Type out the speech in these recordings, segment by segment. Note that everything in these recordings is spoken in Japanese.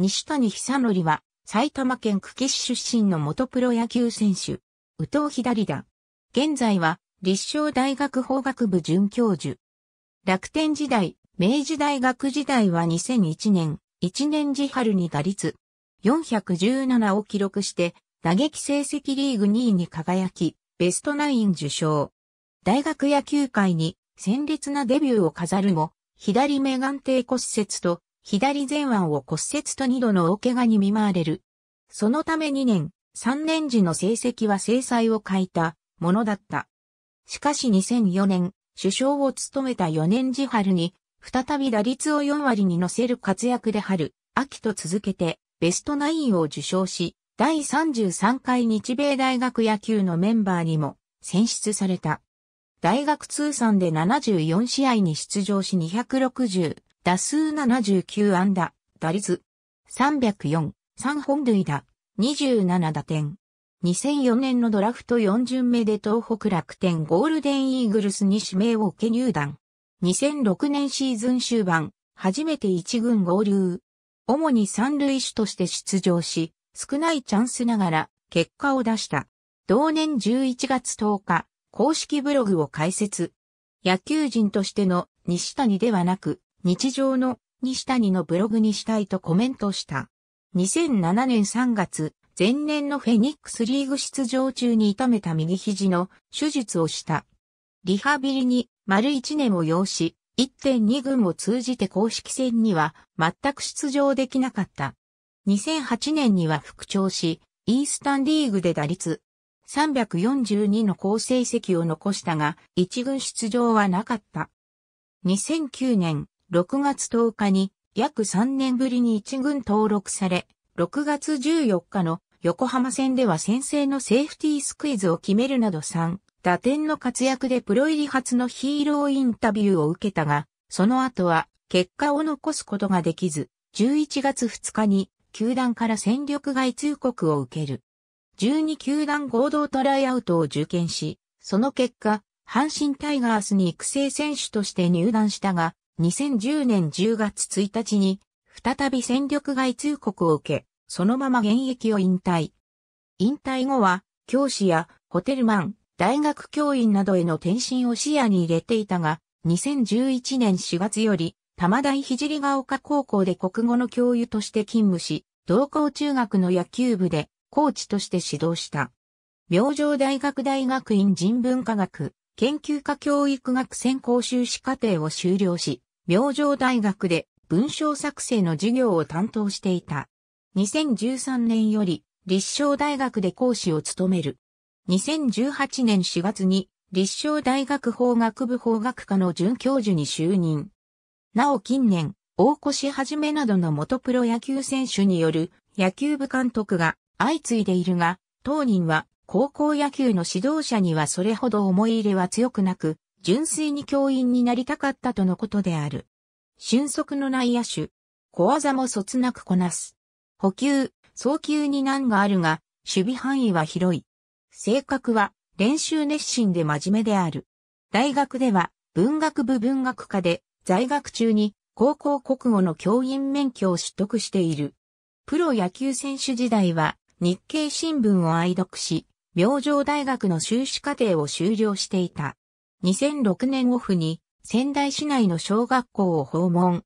西谷久則は、埼玉県久喜市出身の元プロ野球選手、宇藤左だ。現在は、立正大学法学部准教授。楽天時代、明治大学時代は2001年、1年時春に打率417を記録して、打撃成績リーグ2位に輝き、ベストナイン受賞。大学野球界に鮮烈なデビューを飾るも、左目眼底骨折と左前腕を骨折と2度の大怪我に見舞われる。そのため2年、3年時の成績は制裁を欠いたものだった。しかし2004年、首相を務めた4年時春に、再び打率を4割に乗せる活躍で春、秋と続けて、ベストナインを受賞し、第33回日米大学野球のメンバーにも選出された。大学通算で74試合に出場し260打数79安打、打率304、3本塁打、27打点。2004年のドラフト4巡目で東北楽天ゴールデンイーグルスに指名を受け入団。2006年シーズン終盤、初めて一軍合流。主に三塁手として出場し、少ないチャンスながら結果を出した。同年11月10日、公式ブログを開設。野球人としての西谷ではなく、日常の西谷のブログにしたいとコメントした。2007年3月、前年のフェニックスリーグ出場中に痛めた右肘の手術をした。リハビリに丸1年を要し、1.2軍を通じて公式戦には全く出場できなかった。2008年には復調し、イースタンリーグで打率342の好成績を残したが、1軍出場はなかった。2009年、6月10日に約3年ぶりに一軍登録され、6月14日の横浜戦では先制のセーフティースクイズを決めるなど3打点の活躍でプロ入り初のヒーローインタビューを受けたが、その後は結果を残すことができず、11月2日に球団から戦力外通告を受ける。12球団合同トライアウトを受験し、その結果、阪神タイガースに育成選手として入団したが、2010年10月1日に、再び戦力外通告を受け、そのまま現役を引退。引退後は、教師やホテルマン、大学教員などへの転身を視野に入れていたが、2011年4月より、玉大聖ヶ丘高校で国語の教諭として勤務し、同校中学の野球部でコーチとして指導した。明星大学大学院人文科学研究科教育学専攻修士課程を修了し、明星大学で文章作成の授業を担当していた。2013年より立正大学で講師を務める。2018年4月に立正大学法学部法学科の准教授に就任。なお近年、大越はじめなどの元プロ野球選手による野球部監督が相次いでいるが、当人は高校野球の指導者にはそれほど思い入れは強くなく、純粋に教員になりたかったとのことである。俊足の内野手。小技もそつなくこなす。補給、送球に難があるが、守備範囲は広い。性格は練習熱心で真面目である。大学では文学部文学科で在学中に高校国語の教員免許を取得している。プロ野球選手時代は日経新聞を愛読し、明星大学の修士課程を修了していた。2006年オフに仙台市内の小学校を訪問。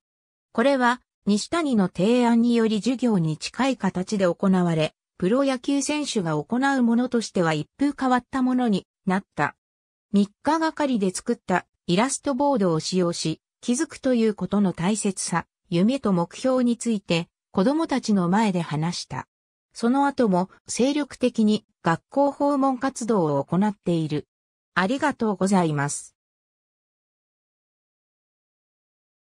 これは西谷の提案により授業に近い形で行われ、プロ野球選手が行うものとしては一風変わったものになった。3日がかりで作ったイラストボードを使用し、気づくということの大切さ、夢と目標について子供たちの前で話した。その後も精力的に学校訪問活動を行っている。ありがとうございます。